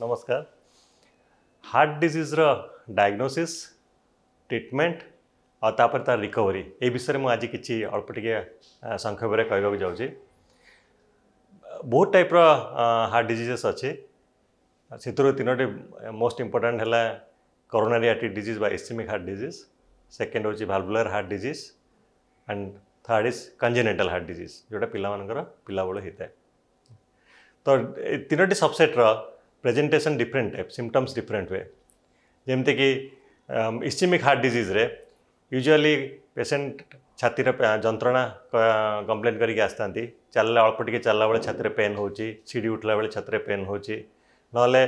नमस्कार heart डिजिज्र diagnosis treatment ଆଉ ତାପରେ ତା'ର ରିକଭରି ଏ ବିଷୟରେ ମୁଁ ଆଜି କିଛି ଅଳ୍ପ ଟିକେ ସଂକ୍ଷେପରେ କହିବାକୁ ଯାଉଛି ବହୁତ ଟାଇପ୍ର ହାର୍ଟ ଡିଜିଜେସ୍ ଅଛି ସେଥିରୁ ତିନୋଟି ମୋଷ୍ଟ ଇମ୍ପୋର୍ଟାଣ୍ଟ ହେଲା କରୋନାରୀ ଆର୍ଟି ଡିଜିଜ୍ ବା ଇସ୍ମିକ୍ ହାର୍ଟ ଡିଜିଜ୍ ସେକେଣ୍ଡ ହେଉଛି ଭାଲବୁଲାର heart disease and third is congenital heart disease ଯେଉଁଟା ପିଲାମାନଙ୍କର ପିଲାବେଳୁ ହେଇଥାଏ ତ ଏ ତିନୋଟି ସବସେଟ୍ର प्रेजेंटेशन डिफरेंट है सिम्टम्स डिफरेंट हुए जमीक इस्चिमिक हार्ट डिजिज्रे युजुआली पेसेंट छाती जंत्रणा कम्प्लेन करके आता चलने अल्प टिके चलला बेल छाती पेन होड़ी उठला बेल छाती पेन हो ना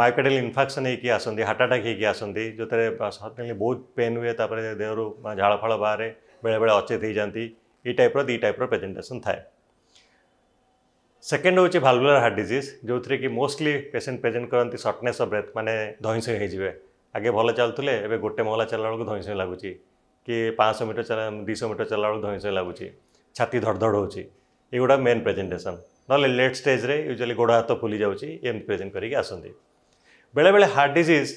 मायकेटेल इनफेक्शन होती आसती हार्ट आटाक होती आसती जो थे सडनली बहुत पेन हुए देहर झाड़फाड़ बाहर बेले बेले अचेत हो जाती ये टाइप्र टाइप टाइप्र प्रेजेटेसन थाए সেকেন্ড হচ্ছে ভালভুলার হার্ট ডিজিজ যেউথে কি মোস্টলি পেসেন্ট প্রেজেন্ট করতে সর্টনেস অফ ব্রেথ মানে ধইঁসই হয়ে যাবে আগে ভালো চালুলে এবে গোটে মহলা চালা বেড়ে ধইঁসই লাগুচি কি পাঁচশো মিটর চালা দুইশো মিটর চালা বেড়ে ধইঁসই লাগুচি ছাতি ধড়ধড় হচ্ছে এগুলা মেন প্রেজেন্টেসন নহলে লেট স্টেজে ୟୁଜୁଆଲି ଗୋଡ଼ ହାତ ଫୁଲି ଯାଉଛି ଏମିତି ପ୍ରେଜେଣ୍ଟ କରିକି ଆସନ୍ତି ବେଳେବେଳେ ହାର୍ଟ ଡିଜିଜ୍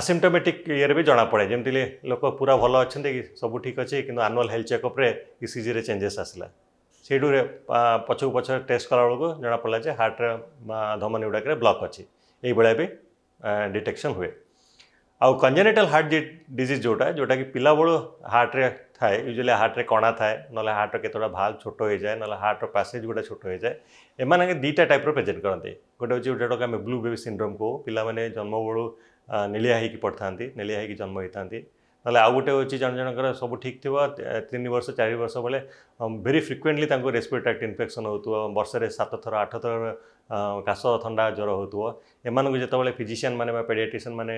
ଆସିମ୍ଟୋମେଟିକ୍ ଇଏରେ ବି ଜଣାପଡ଼େ ଯେମିତି ଲୋକ ପୁରା ଭଲ ଅଛନ୍ତି କି ସବୁ ଠିକ୍ ଅଛି କିନ୍ତୁ ଆନୁଆଲ୍ ହେଲ୍ଥ ଚେକଅପ୍ରେ ଇସିଜିରେ ଚେଞ୍ଜେସ୍ ଆସିଲା ସେଇଠୁ ପଛକୁ ପଛ ଟେଷ୍ଟ କଲାବେଳକୁ ଜଣାପଡ଼ିଲା ଯେ ହାର୍ଟରେ ଧମନୀ ଗୁଡ଼ାକରେ ବ୍ଲକ୍ ଅଛି ଏଇଭଳିଆ ବି ଡିଟେକ୍ସନ୍ ହୁଏ ଆଉ କଞ୍ଜେନେଟାଲ୍ ହାର୍ଟ ଡିଜିଜ୍ ଯେଉଁଟା ଯେଉଁଟାକି ପିଲାବେଳୁ ହାର୍ଟରେ ଥାଏ ୟୁଜୁଆଲି ହାର୍ଟରେ କଣା ଥାଏ ନହେଲେ ହାର୍ଟର କେତେଗୁଡ଼ା ଭାଲ୍ ଛୋଟ ହୋଇଯାଏ ନହେଲେ ହାର୍ଟର ପ୍ୟାସେଜ୍ ଗୁଡ଼ା ଛୋଟ ହୋଇଯାଏ ଏମାନେ ଦୁଇଟା ଟାଇପ୍ର ପ୍ରେଜେଣ୍ଟ କରନ୍ତି ଗୋଟେ ହେଉଛି ଯେଉଁଟାକୁ ଆମେ ବ୍ଲୁ ବେବି ସିଣ୍ଡ୍ରୋମ୍ କହୁ ପିଲାମାନେ ଜନ୍ମବେଳୁ ନିଳିଆ ହୋଇକି ପଡ଼ିଥାନ୍ତି ନିଳିଆ ହୋଇକି ଜନ୍ମ ହୋଇଥାନ୍ତି ନହେଲେ ଆଉ ଗୋଟେ ହେଉଛି ଜଣ ଜଣଙ୍କର ସବୁ ଠିକ୍ ଥିବ ତିନି ବର୍ଷ ଚାରି ବର୍ଷ ବେଳେ ଭେରି ଫ୍ରିକ୍ୱେଣ୍ଟଲି ତାଙ୍କୁ ରେସ୍ପିରେଟ୍ରାକ୍ଟ ଇନଫେକ୍ସନ୍ ହେଉଥିବ ବର୍ଷରେ ସାତ ଥର ଆଠ ଥର କାଶ ଥଣ୍ଡା ଜ୍ୱର ହେଉଥିବ ଏମାନଙ୍କୁ ଯେତେବେଳେ ଫିଜିସିଆନ୍ ମାନେ ବା ପେଡ଼ିଆଟ୍ରିସିଆନ୍ ମାନେ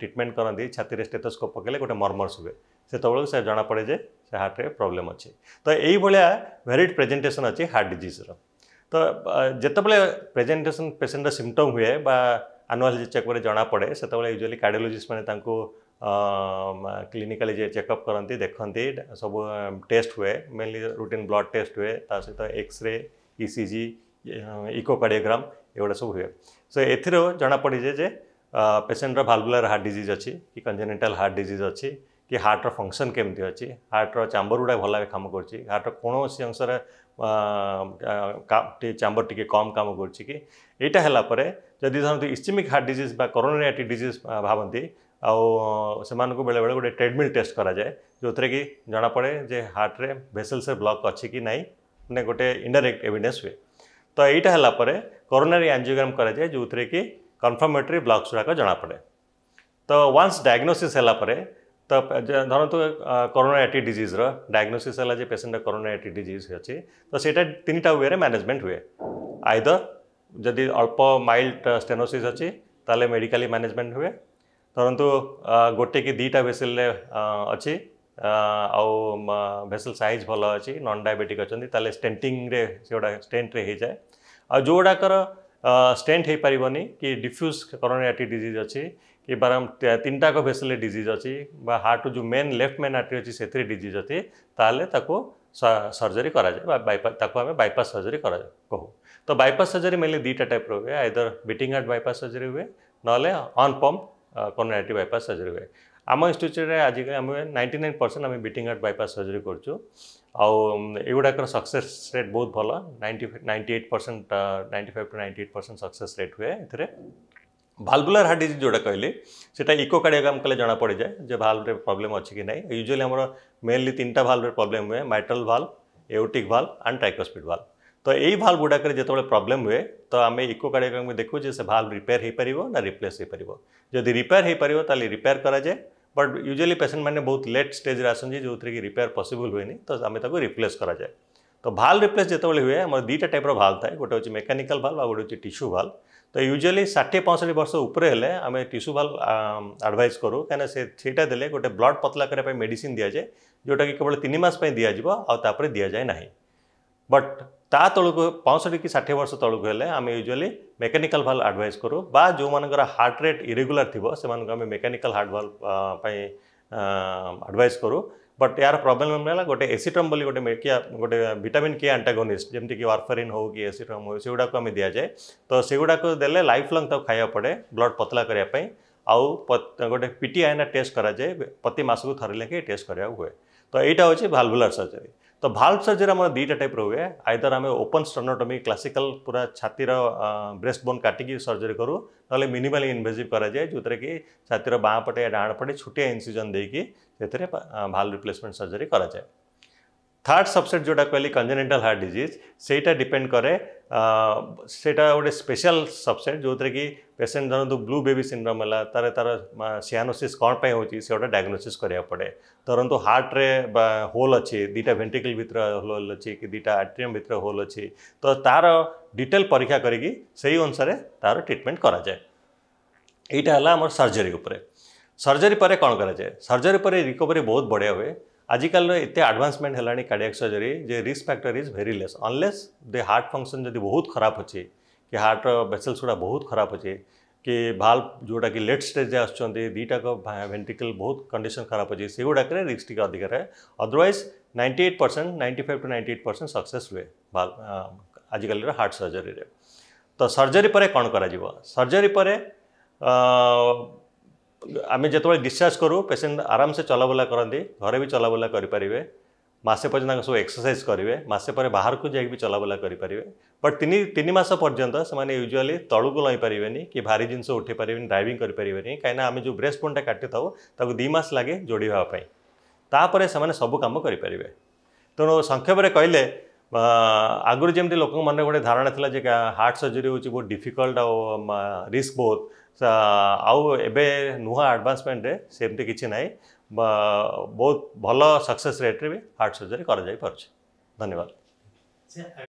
ଟ୍ରିଟମେଣ୍ଟ କରନ୍ତି ଛାତିରେ ଷ୍ଟେଥୋସ୍କୋପ୍ ପକାଇଲେ ଗୋଟେ ମର୍ମର୍ ଶୁଭେ ସେତେବେଳକୁ ସେ ଜଣାପଡ଼େ ଯେ ସେ ହାର୍ଟରେ ପ୍ରୋବ୍ଲେମ୍ ଅଛି ତ ଏଇଭଳିଆ ଭେରିଡ୍ ପ୍ରେଜେଣ୍ଟେସନ୍ ଅଛି ହାର୍ଟ ଡିଜିଜ୍ର ତ ଯେତେବେଳେ ପ୍ରେଜେଣ୍ଟେସନ୍ ପେସେଣ୍ଟର ସିମ୍ଟମ୍ ହୁଏ ବା ଆନୁଆଲ୍ ଚେକ୍ ପରେ ଜଣାପଡ଼େ ସେତେବେଳେ ୟୁଜୁଆଲି କାର୍ଡ଼ିଓଲୋଜିଷ୍ଟ ମାନେ ତାଙ୍କୁ क्लीनिकाली जे चेकअप करती देखती सब टेस्ट हुए मेनली रुटीन ब्लड टेस्ट हुए सहित एक्सरे इसीजी इकोकार्डियोग्राम एगुटा सब हुए सो so, ए जनापड़े जे पेसेंटर भालबुलर हार्ट डिजिज अच्छी कि कंजेनेटाल हार्ट डिजीज अच्छी कि हार्टर फंक्शन केमती अच्छी हार्टर चैंबर गुड़ा भल भाव कम कर हार्टर कौन सी अंश चैंबर टी कम कम करा जदि धरती ischemic heart disease coronary heart disease भावती आ बेले बेले गोटे ट्रेडमिल टेस्ट कराए जो थे कि जमापड़े जे हार्ट्रे भेसल्स ब्लक अच्छी कि ना मैंने गोटे इनडाइरेक्ट एविडेन्स हुए तो यहाँ है करोनारी एंजिओग्राम कर जो थे कि कन्फर्मेटरी ब्लक्स गुड़ाक जमापड़े तो वन्स डायग्नोसीस तो धरतु करोना एटी डिजिज्र डायग्नोसीस है पेसेंट करोना एटी डीज अच्छी तो सहीटा तीन टाइम वे मैनेजमेंट हुए आईदर जदि अल्प माइल्ड स्टेनोसीस अच्छी तेल मेडिकाली मैनेजमेंट हुए धरतु गोटे कि दीटा भेसिल अच्छी आउ भेसिल सैज भल अच्छी नन डायबेटिक अच्छा स्टेटिंग से गुटा स्टेट्रे जाए आजगुड़ाकर स्टेट हो पार नहीं कि डिफ्यूज करोन करोनियाटी डिजिज अच्छी कि बार तीन टाक भेसिले डिजिज अच्छी हार्ट जो मेन लेफ्ट मेन आर्टरी अच्छी से डिजिज अच्छी ताले सर्जरी कराए बैपास सर्जरी कहू तो बैपास सर्जरी मेनली दुईटा टाइप रे either beating heart bypass surgery हुए ना अन्पम्प କରୋନାରିଟି ବାଇପାସ୍ ସର୍ଜରୀ ହୁଏ ଆମ ଇନଷ୍ଟିଚ୍ୟୁଟ୍ରେ ଆଜିକାଲି ଆମେ ନାଇଣ୍ଟି ନାଇନ୍ ପରସେଣ୍ଟ ଆମେ ବିଟିଂ ହାର୍ଟ ବାଇପାସ୍ ସର୍ଜରୀ କରୁଛୁ ଆଉ ଏଗୁଡ଼ାକର ସକ୍ସେସ୍ ରେଟ୍ ବହୁତ ଭଲ ninety ninety eight percent ninety five to ninety eight percent success rate ହୁଏ ଏଥିରେ ଭାଲଭୁଲାର ହାର୍ଟ ଡିଜିଜ୍ ଯେଉଁଟା କହିଲି ସେଇଟା ଇକୋକାର୍ଡିଓଗ୍ରାମ୍ କଲେ ଜଣାପଡ଼ିଯାଏ ଯେ ଭାଲ୍ଭରେ ପ୍ରୋବ୍ଲେମ୍ ଅଛି କି ନାହିଁ ୟୁଜୁଆଲି ଆମର ମେନ୍ଲି ତିନିଟା ଭାଲ୍ଭରେ ପ୍ରୋବ୍ଲେମ୍ ହୁଏ mitral valve aortic valve and tricuspid valve तो यही भाल गुड़ाक जो प्रोब्लेम हुए तो आम इकोकार्डियोग्राम को देखू से भाल रिपेयर हो पार ना रिप्लेस हो पार जदि रिपेयर हो पार तेल रिपेयर कराए बट यूजुअली पेसेंट मैंने बहुत लेट स्टेज आसे जो थी रिपेयर पसबल हुए नहीं तो आम रिप्लेस कराए तो भाल रिप्लेस जो हुए आम दुटा टाइप भाल थाए गोटे मेकानिकल भाल आ गए टीस्यू भाल तो यूजुअली षाठी पंचठ वर्ष उपरे आम टीस्यू भाल आडभाइज करूँ कहीं सेटा दे गोटे ब्लड पतला करने मेडिसीन दिया जाए जोटा कि केवल तीन मस दिजाव आपर दि जाए ना बट ता तौक पंसठ कि षाठी वर्ष तौक आम यूजुआली मेकानिकल भाव आडभइस करूँ जो मर हार्ट रेट इरेगुला थी से आम मेकानिकल हार्ट भाल आडभइस करूँ बट यार प्रोब्लेम है गोटे एसीट्रम बोली गोटे मेकिया गोटे भिटामिन के आंटागोनिस्ट जमीक वारफरीन हो कि एसीट्रम हो सीगुड़ाक दि जाए तो सेगुड़ाक दे लाइफ लंग खाया पड़े ब्लड पतला करने आउ गोटे पीटीआईना टेस्ट कराए प्रति मसक टेस्ट कराया हुए तो यही हूँ भालभुलर सर्जरी तो ভাল সার্জারি মারে দুইটা টাইপ রহে আইদার আমি ওপেন স্টারনোটমি ক্লাসিক্যাল পুরা छाতির ব্রেস্ট বোন কাটিকে সার্জারি करू নলে মিনিমাল ইনভেসিভ করা যায় যোতারে কি छाতির বা পটে ডান পটে ছোট ইনসিজন দেই কি তেতারে ভাল রিপ্লেসমেন্ট সার্জারি করা যায় থার্ড সবসেট যেটা কহিলি কনজেনেটাল হার্ট ডিজিজ সেইটা ডিপেন্ড করে ସେଇଟା ଗୋଟେ ସ୍ପେଶାଲ ସବସେଟ୍ ଯେଉଁଥିରେ କି ପେସେଣ୍ଟ ଧରନ୍ତୁ ବ୍ଲୁ ବେବି ସିଣ୍ଡ୍ରୋମ୍ ହେଲା ତା'ର ତା'ର ସିଆନୋସିସ୍ କ'ଣ ପାଇଁ ହେଉଛି ସେ ଗୋଟେ ଡାୟଗ୍ନୋସିସ୍ କରିବାକୁ ପଡ଼େ ଧରନ୍ତୁ ହାର୍ଟରେ ବା ହୋଲ୍ ଅଛି ଦୁଇଟା ଭେଣ୍ଟିକଲ୍ ଭିତରେ ହୋଲ୍ ଅଛି କି ଦୁଇଟା ଆଟ୍ରିୟମ୍ ଭିତରେ ହୋଲ୍ ଅଛି ତ ତା'ର ଡିଟେଲ୍ ପରୀକ୍ଷା କରିକି ସେଇ ଅନୁସାରେ ତା'ର ଟ୍ରିଟମେଣ୍ଟ କରାଯାଏ ଏଇଟା ହେଲା ଆମର ସର୍ଜରୀ ଉପରେ ସର୍ଜରୀ ପରେ କ'ଣ କରାଯାଏ ସର୍ଜରୀ ପରେ ରିକଭରି ବହୁତ ବଢ଼ିଆ ହୁଏ आजिकलर एत आडभांसमेंट है कार्डिया सर्जरी जे risk factor is very less unless the heart function जब बहुत खराब अच्छे कि हार्टर बेसल्स गुड़ा बहुत खराब अच्छे कि भाल जोटा कि लेट स्टेज आसटाक भेन्टिकल बहुत कंडीशन खराब अच्छे से गुड़ाक रिस्क टी अधिक रहे otherwise ninety eight percent ninety five to ninety eight percent success हुए आजिकल हार्ट सर्जरी तो सर्जरी पर कौन कर सर्जरी पर ଆମେ ଯେତେବେଳେ ଡିସଚାର୍ଜ କରୁ ପେସେଣ୍ଟ ଆରାମସେ ଚଲାବୁଲା କରନ୍ତି ଘରେ ବି ଚଲାବୁଲା କରିପାରିବେ ମାସେ ପର୍ଯ୍ୟନ୍ତ ତାଙ୍କ ସବୁ ଏକ୍ସରସାଇଜ୍ କରିବେ ମାସେ ପରେ ବାହାରକୁ ଯାଇକି ବି ଚଲାବୁଲା କରିପାରିବେ ବଟ୍ ତିନି ତିନି ମାସ ପର୍ଯ୍ୟନ୍ତ ସେମାନେ ୟୁଜୁଆଲି ତଳକୁ ଲଇଁ ପାରିବେନି କି ଭାରି ଜିନିଷ ଉଠେଇ ପାରିବେନି ଡ୍ରାଇଭିଂ କରିପାରିବେନି କାହିଁକିନା ଆମେ ଯେଉଁ ବ୍ରେଷ୍ଟ ବୋନ୍ଟା କାଟିଥାଉ ତାକୁ ଦୁଇ ମାସ ଲାଗେ ଯୋଡ଼ି ହେବା ପାଇଁ ତାପରେ ସେମାନେ ସବୁ କାମ କରିପାରିବେ ତେଣୁ ସଂକ୍ଷେପରେ କହିଲେ ଆଗରୁ ଯେମିତି ଲୋକଙ୍କ ମନରେ ଗୋଟେ ଧାରଣା ଥିଲା ଯେ ହାର୍ଟ ସର୍ଜରୀ ହେଉଛି ବହୁତ ଡିଫିକଲ୍ଟ ଆଉ ରିସ୍କ ବହୁତ ଆଉ ଏବେ ନୂଆ ଆଡ଼ଭାନ୍ସମେଣ୍ଟରେ ସେମିତି କିଛି ନାହିଁ ବହୁତ ଭଲ ସକ୍ସେସ୍ ରେଟ୍ରେ ବି ହାର୍ଟ ସର୍ଜରୀ କରାଯାଇପାରୁଛି ଧନ୍ୟବାଦ